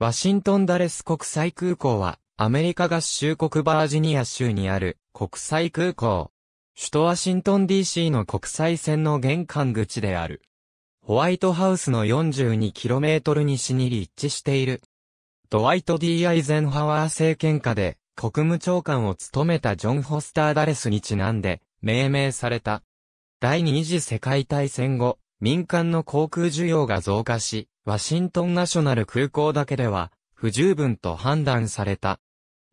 ワシントンダレス国際空港は、アメリカ合衆国バージニア州にある国際空港。首都ワシントン DC の国際線の玄関口である。ホワイトハウスの 42km 西に立地している。ドワイト・ D・ アイゼンハワー政権下で国務長官を務めたジョン・ホスター・ダレスにちなんで命名された。第二次世界大戦後、民間の航空需要が増加し、ワシントンナショナル空港だけでは不十分と判断された。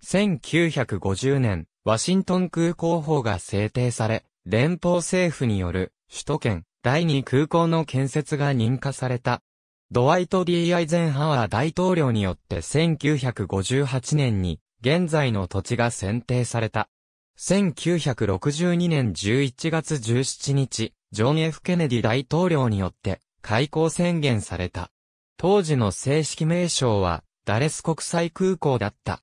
1950年、ワシントン空港法が制定され、連邦政府による首都圏第二空港の建設が認可された。ドワイト・ D・ アイゼンハワー大統領によって1958年に現在の土地が選定された。1962年11月17日、ジョン・ F・ ケネディ大統領によって開港宣言された。当時の正式名称は、ダレス国際空港だった。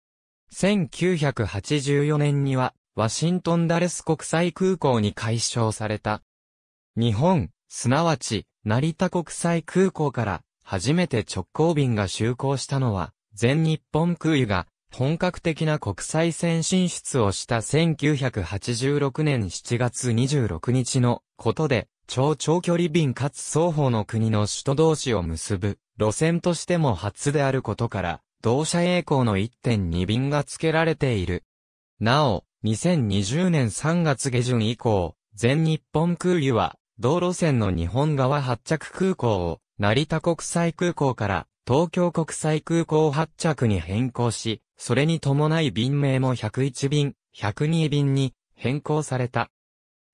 1984年には、ワシントンダレス国際空港に改称された。日本、すなわち、成田国際空港から、初めて直行便が就航したのは、全日本空輸が本格的な国際線進出をした1986年7月26日のことで、超長距離便かつ双方の国の首都同士を結ぶ路線としても初であることから、同社栄光の1.2便が付けられている。なお、2020年3月下旬以降、全日本空輸は、道路線の日本側発着空港を、成田国際空港から東京国際空港発着に変更し、それに伴い便名も101便、102便に変更された。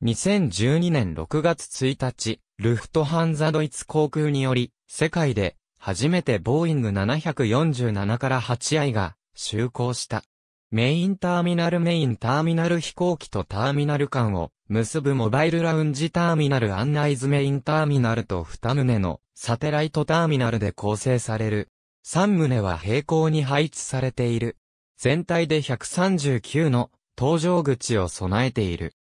2012年6月1日、ルフトハンザドイツ航空により、世界で初めてボーイング747から8愛が就航した。メインターミナルメインターミナル飛行機とターミナル間を結ぶモバイルラウンジターミナル案内詰めインターミナルと二棟のサテライトターミナルで構成される。三棟は平行に配置されている。全体で139の搭乗口を備えている。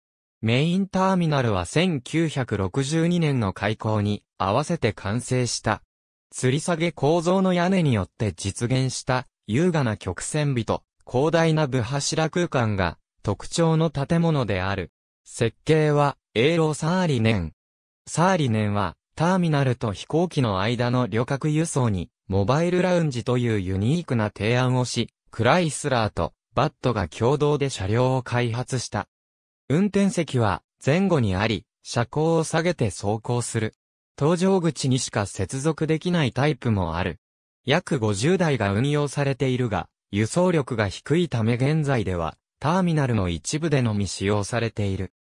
メインターミナルは1962年の開港に合わせて完成した。吊り下げ構造の屋根によって実現した優雅な曲線美と広大な部柱空間が特徴の建物である。設計は、エーロサーリネン。サーリネンは、ターミナルと飛行機の間の旅客輸送に、モバイルラウンジというユニークな提案をし、クライスラーとバットが共同で車両を開発した。運転席は前後にあり、車高を下げて走行する。搭乗口にしか接続できないタイプもある。約50台が運用されているが、輸送力が低いため現在では、ターミナルの一部でのみ使用されている。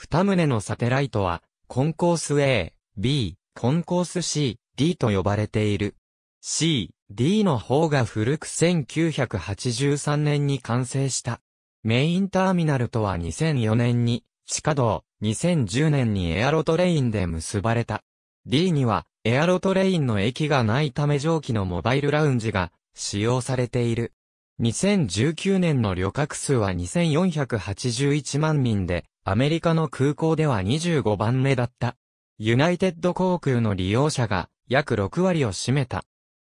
二棟のサテライトは、コンコース A、B、コンコース C、D と呼ばれている。C、D の方が古く1983年に完成した。メインターミナルとは2004年に、地下道、2010年にエアロトレインで結ばれた。D には、エアロトレインの駅がないため蒸気のモバイルラウンジが使用されている。2019年の旅客数は2481万人で、アメリカの空港では25番目だった。ユナイテッド航空の利用者が約6割を占めた。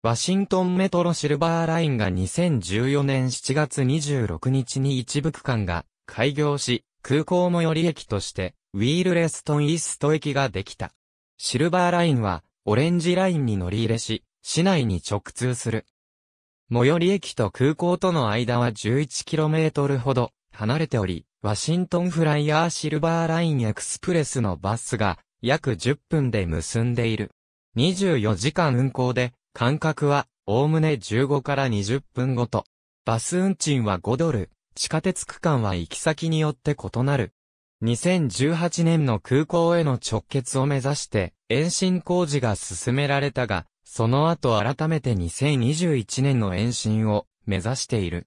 ワシントンメトロシルバーラインが2014年7月26日に一部区間が開業し、空港最寄り駅としてウィールレストンイースト駅ができた。シルバーラインはオレンジラインに乗り入れし、市内に直通する。最寄り駅と空港との間は 11km ほど離れており、ワシントンフライヤーシルバーラインエクスプレスのバスが約10分で結んでいる。24時間運行で、間隔はおおむね15から20分ごと。バス運賃は5ドル、地下鉄区間は行き先によって異なる。2018年の空港への直結を目指して、延伸工事が進められたが、その後改めて2021年の延伸を目指している。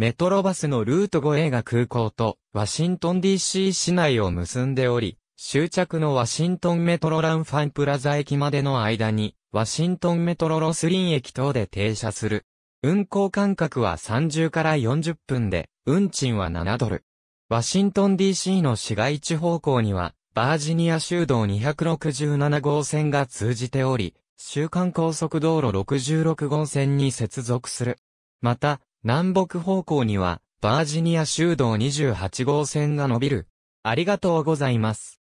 メトロバスのルート 5A が空港とワシントン DC 市内を結んでおり、終着のワシントンメトロランファンプラザ駅までの間に、ワシントンメトロロスリン駅等で停車する。運行間隔は30から40分で、運賃は7ドル。ワシントン DC の市街地方向には、バージニア州道267号線が通じており、週間高速道路66号線に接続する。また、南北方向には、バージニア州道28号線が伸びる。ありがとうございます。